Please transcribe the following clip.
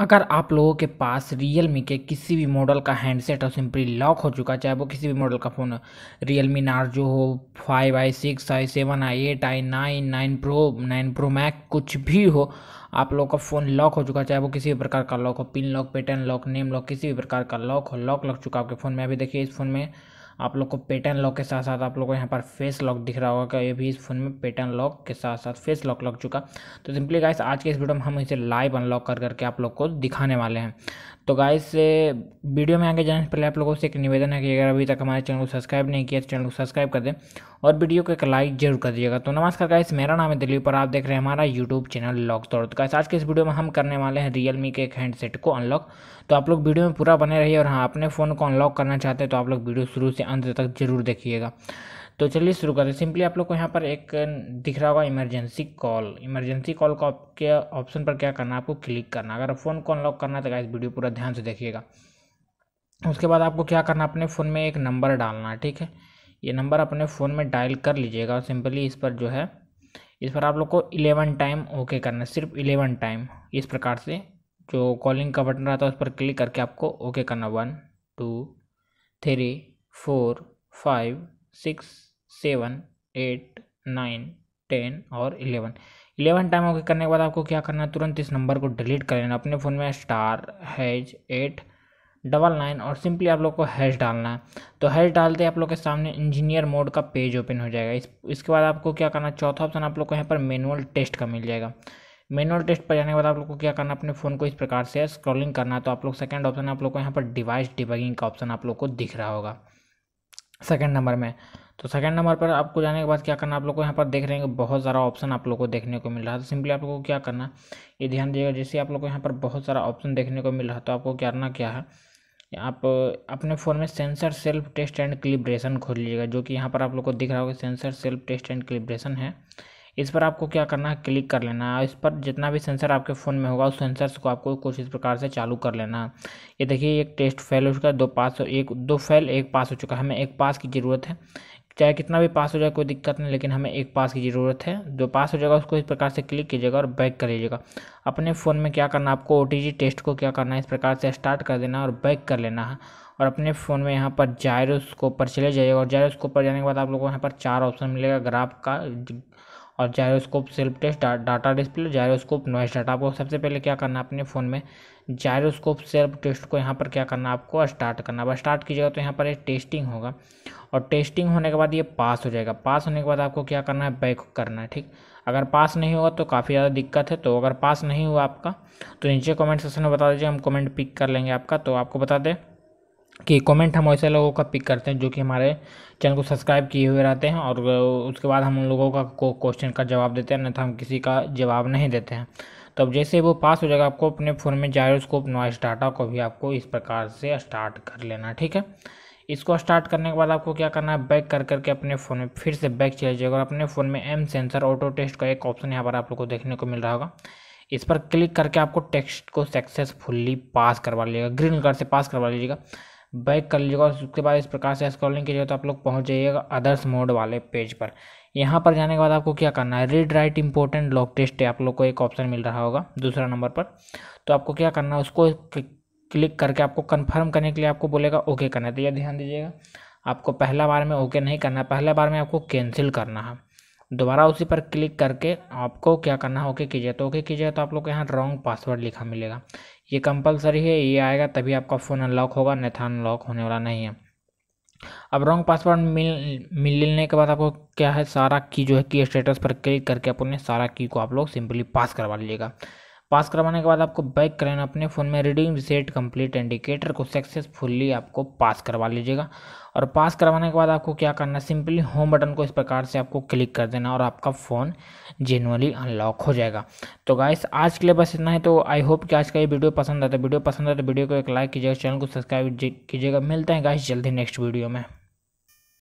अगर आप लोगों के पास रियल मी के किसी भी मॉडल का हैंडसेट और सिंपली लॉक हो चुका है चाहे वो किसी भी मॉडल का फ़ोन रियल मी नार्जो हो five i six i seven i eight i nine nine pro nine pro मैक कुछ भी हो आप लोगों का फ़ोन लॉक हो चुका है चाहे वो किसी भी प्रकार का लॉक हो pin lock pattern lock name lock किसी भी प्रकार का लॉक हो लॉक लग चुका आपके फ़ोन में अभी देखिए इस फ़ोन में आप लोग को पेटर्न लॉक के साथ साथ आप लोग को यहाँ पर फेस लॉक दिख रहा होगा ये भी इस फोन में पेटर्न लॉक के साथ साथ फेस लॉक लग चुका तो सिंपली गाइस आज के इस वीडियो में हम इसे लाइव अनलॉक कर करके आप लोग को दिखाने वाले हैं तो गाइस से वीडियो में आगे जाने से पहले आप लोगों से एक निवेदन है कि अगर अभी तक हमारे चैनल को सब्सक्राइब नहीं किया तो चैनल को सब्सक्राइब कर दें और वीडियो को एक लाइक जरूर कर दीजिएगा तो नमस्कार गाइस मेरा नाम है दिलीप और आप देख रहे हैं हमारा यूट्यूब चैनल लॉक तोड़ तो गाइस आज के इस वीडियो में हम करने वाले हैं रियल के एक हैंडसेट को अनलॉक तो आप लोग वीडियो में पूरा बने रहिए और हाँ अपने फ़ोन को अनलॉक करना चाहते हैं तो आप लोग वीडियो शुरू से अंत तक जरूर देखिएगा तो चलिए शुरू करते हैं सिंपली आप लोग को यहाँ पर एक दिख रहा होगा इमरजेंसी कॉल इमरजेंसी कॉल का आपके ऑप्शन पर क्या करना है आपको क्लिक करना अगर फ़ोन को अनलॉक करना है तो इस वीडियो पूरा ध्यान से देखिएगा उसके बाद आपको क्या करना अपने फ़ोन में एक नंबर डालना ठीक है ये नंबर अपने फ़ोन में डायल कर लीजिएगा और सिंपली इस पर जो है इस पर आप लोग को इलेवन टाइम ओके करना है सिर्फ इलेवन टाइम इस प्रकार से जो कॉलिंग का बटन रहता है उस पर क्लिक करके आपको ओके करना one two three four five six seven eight nine ten और इलेवन इलेवन टाइम ओके करने के बाद आपको क्या करना है तुरंत इस नंबर को डिलीट कर लेना अपने फ़ोन में star hash eight double nine और सिंपली आप लोग को हैश डालना है तो हैश डालते आप लोग के सामने इंजीनियर मोड का पेज ओपन हो जाएगा इस इसके बाद आपको क्या करना चौथा ऑप्शन आप लोग को यहाँ पर मैनुअल टेस्ट का मिल जाएगा मैनुअल टेस्ट पर जाने के बाद आप लोग को क्या करना अपने फ़ोन को इस प्रकार से स्क्रॉलिंग करना है तो आप लोग सेकेंड ऑप्शन आप लोग को यहाँ पर डिवाइस डिबगिंग का ऑप्शन आप लोग को दिख रहा होगा सेकेंड नंबर में तो सेकंड नंबर पर आपको जाने के बाद क्या करना आप लोग को यहाँ पर देख रहे हैं बहुत सारा ऑप्शन आप लोग को देखने को मिल रहा है तो सिंपली आप लोग को क्या करना ये ध्यान दीजिएगा जैसे आप लोग को यहाँ पर बहुत सारा ऑप्शन देखने को मिल रहा है तो आपको करना क्या है आप अपने फ़ोन में sensor self test and calibration खोल लीजिएगा जो कि यहाँ पर आप लोग को दिख रहा होगा sensor self test and calibration है इस पर आपको क्या करना है क्लिक कर लेना है इस पर जितना भी सेंसर आपके फ़ोन में होगा उस सेंसर्स को आपको कुछ इस प्रकार से चालू कर लेना है ये देखिए एक टेस्ट फेल हो चुका है दो पास एक दो फेल एक पास हो चुका है हमें एक पास की ज़रूरत है चाहे कितना भी पास हो जाए कोई दिक्कत नहीं लेकिन हमें एक पास की ज़रूरत है जो पास हो जाएगा उसको इस प्रकार से क्लिक कीजिएगा और बैक कर लीजिएगा अपने फ़ोन में क्या करना आपको ओ टेस्ट को क्या करना है इस प्रकार से स्टार्ट कर देना और बैक कर लेना है और अपने फ़ोन में यहाँ पर जायरोस्कोप पर चले जाइएगा और जायरोस्कोप पर जाने के बाद आप लोगों को यहाँ पर चार ऑप्शन मिलेगा ग्राफ का और जायरोस्कोप सेल्फ टेस्ट डा, data display gyroscope noise data आपको सबसे पहले क्या करना है अपने फ़ोन में जायरोस्कोप सेल्फ टेस्ट को यहाँ पर क्या करना है आपको स्टार्ट करना अब स्टार्ट कीजिएगा तो यहाँ पर ये टेस्टिंग होगा और टेस्टिंग होने के बाद ये पास हो जाएगा पास होने के बाद आपको क्या करना है बैक करना है ठीक अगर पास नहीं होगा तो काफ़ी ज़्यादा दिक्कत है तो अगर पास नहीं हुआ आपका तो नीचे कॉमेंट सेक्शन में बता दीजिए हम कॉमेंट पिक कर लेंगे आपका तो आपको बता दें कि कमेंट हम ऐसे लोगों का पिक करते हैं जो कि हमारे चैनल को सब्सक्राइब किए हुए रहते हैं और उसके बाद हम उन लोगों का को क्वेश्चन का जवाब देते हैं अन्यथा तो हम किसी का जवाब नहीं देते हैं तो अब जैसे वो पास हो जाएगा आपको अपने फ़ोन में जायरोस्कोप नॉइस डाटा को भी आपको इस प्रकार से स्टार्ट कर लेना ठीक है इसको स्टार्ट करने के बाद आपको क्या करना है बैक कर करके अपने फ़ोन में फिर से बैक चले जाएगा और अपने फ़ोन में एम सेंसर ऑटो टेस्ट का एक ऑप्शन यहाँ पर आप लोग को देखने को मिल रहा होगा इस पर क्लिक करके आपको टेक्स्ट को सक्सेसफुली पास करवा लीजिएगा ग्रीन कलर से पास करवा लीजिएगा बैक कर लीजिएगा उसके बाद इस प्रकार से स्क्रॉलिंग कीजिएगा तो आप लोग पहुँच जाइएगा अदर्स मोड वाले पेज पर यहाँ पर जाने के बाद आपको क्या करना है read write important lock test है आप लोग को एक ऑप्शन मिल रहा होगा दूसरा नंबर पर तो आपको क्या करना है उसको क्लिक करके आपको कन्फर्म करने के लिए आपको बोलेगा ओके करना है तो यह ध्यान दीजिएगा आपको पहला बार में ओके नहीं करना है पहला बार में आपको कैंसिल करना है दोबारा उसी पर क्लिक करके आपको क्या करना है ओके कीजिए तो ओके कीजिए तो आप लोग को यहाँ रॉन्ग पासवर्ड लिखा मिलेगा ये कंपलसरी है ये आएगा तभी आपका फ़ोन अनलॉक होगा अन्यथा अनलॉक होने वाला नहीं है अब रॉन्ग पासवर्ड मिल मिलने के बाद आपको क्या है सारा की जो है की स्टेटस पर क्लिक करके अपने सारा की को आप लोग सिंपली पास करवा लीजिएगा पास करवाने के बाद आपको बैक करना अपने फ़ोन में रीडिंग रिसेट कंप्लीट इंडिकेटर को सक्सेसफुली आपको पास करवा लीजिएगा और पास करवाने के बाद आपको क्या करना सिंपली होम बटन को इस प्रकार से आपको क्लिक कर देना और आपका फ़ोन जेनुअली अनलॉक हो जाएगा तो गाइस आज के लिए बस इतना है तो आई होप कि आज का ये तो वीडियो पसंद आता है वीडियो तो पसंद आता है वीडियो को एक लाइक कीजिएगा चैनल को सब्सक्राइब कीजिएगा मिलते हैं गाइस जल्दी नेक्स्ट वीडियो में